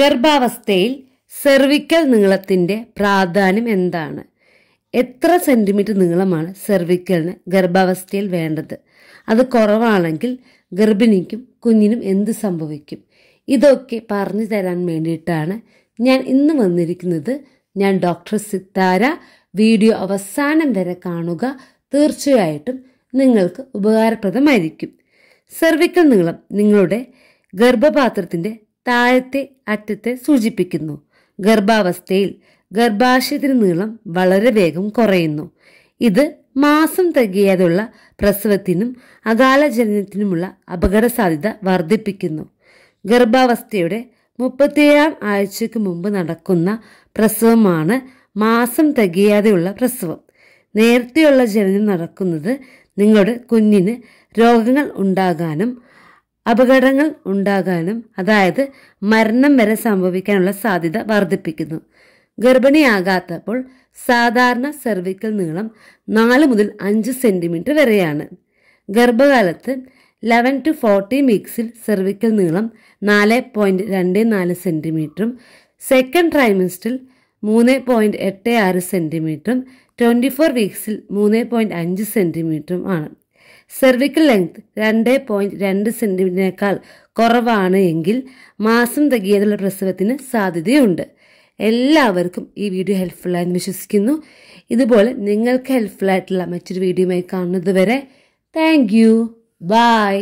ഗർഭാവസ്ഥയിൽ സെർവിക്കൽ നീളത്തിൻ്റെ പ്രാധാന്യം എന്താണ് എത്ര സെൻറ്റിമീറ്റർ നീളമാണ് സെർവിക്കലിന് ഗർഭാവസ്ഥയിൽ വേണ്ടത് അത് കുറവാണെങ്കിൽ ഗർഭിണിക്കും കുഞ്ഞിനും എന്ത് സംഭവിക്കും ഇതൊക്കെ പറഞ്ഞു തരാൻ വേണ്ടിയിട്ടാണ് ഞാൻ ഇന്ന് വന്നിരിക്കുന്നത് ഞാൻ ഡോക്ടർ സിത്താര വീഡിയോ അവസാനം വരെ കാണുക തീർച്ചയായിട്ടും നിങ്ങൾക്ക് ഉപകാരപ്രദമായിരിക്കും സെർവിക്കൽ നീളം നിങ്ങളുടെ ഗർഭപാത്രത്തിൻ്റെ താഴത്തെ അറ്റത്തെ സൂചിപ്പിക്കുന്നു ഗർഭാവസ്ഥയിൽ ഗർഭാശയത്തിന് നീളം വളരെ വേഗം കുറയുന്നു ഇത് മാസം തികയാതുള്ള പ്രസവത്തിനും അകാല ജനനത്തിനുമുള്ള അപകട സാധ്യത വർദ്ധിപ്പിക്കുന്നു ഗർഭാവസ്ഥയുടെ മുപ്പത്തിയേഴാം ആഴ്ചയ്ക്ക് മുമ്പ് നടക്കുന്ന പ്രസവമാണ് മാസം തികയാതെയുള്ള പ്രസവം നേരത്തെയുള്ള ജനനം നടക്കുന്നത് നിങ്ങളുടെ കുഞ്ഞിന് രോഗങ്ങൾ ഉണ്ടാകാനും അപകടങ്ങൾ ഉണ്ടാകാനും അതായത് മരണം വരെ സംഭവിക്കാനുള്ള സാധ്യത വർദ്ധിപ്പിക്കുന്നു ഗർഭിണിയാകാത്തപ്പോൾ സാധാരണ സെർവിക്കൽ നീളം നാല് മുതൽ അഞ്ച് സെൻറ്റിമീറ്റർ വരെയാണ് ഗർഭകാലത്ത് ലെവൻ ടു ഫോർട്ടി മിക്സിൽ സെർവിക്കൽ നീളം നാല് പോയിൻറ്റ് രണ്ട് നാല് സെൻറ്റിമീറ്ററും സെക്കൻഡ് ട്രൈമിസ്റ്റിൽ മൂന്ന് പോയിൻറ്റ് എട്ട് ആറ് സെൻറ്റിമീറ്ററും ട്വൻറ്റി ഫോർ വീക്സിൽ മൂന്ന് പോയിൻറ്റ് അഞ്ച് സെൻറ്റിമീറ്ററും ആണ് സെർവിക്കൽ ലെങ്ത് രണ്ട് പോയിന്റ് രണ്ട് സെൻറ്റിമീറ്ററിനേക്കാൾ കുറവാണ് എങ്കിൽ മാസം തകിയതുള്ള പ്രസവത്തിന് സാധ്യതയുണ്ട് എല്ലാവർക്കും ഈ വീഡിയോ ഹെൽപ്ഫുള്ളായെന്ന് വിശ്വസിക്കുന്നു ഇതുപോലെ നിങ്ങൾക്ക് ഹെൽപ്ഫുള്ളായിട്ടുള്ള മറ്റൊരു വീഡിയോയുമായി കാണുന്നത് വരെ താങ്ക് യു ബൈ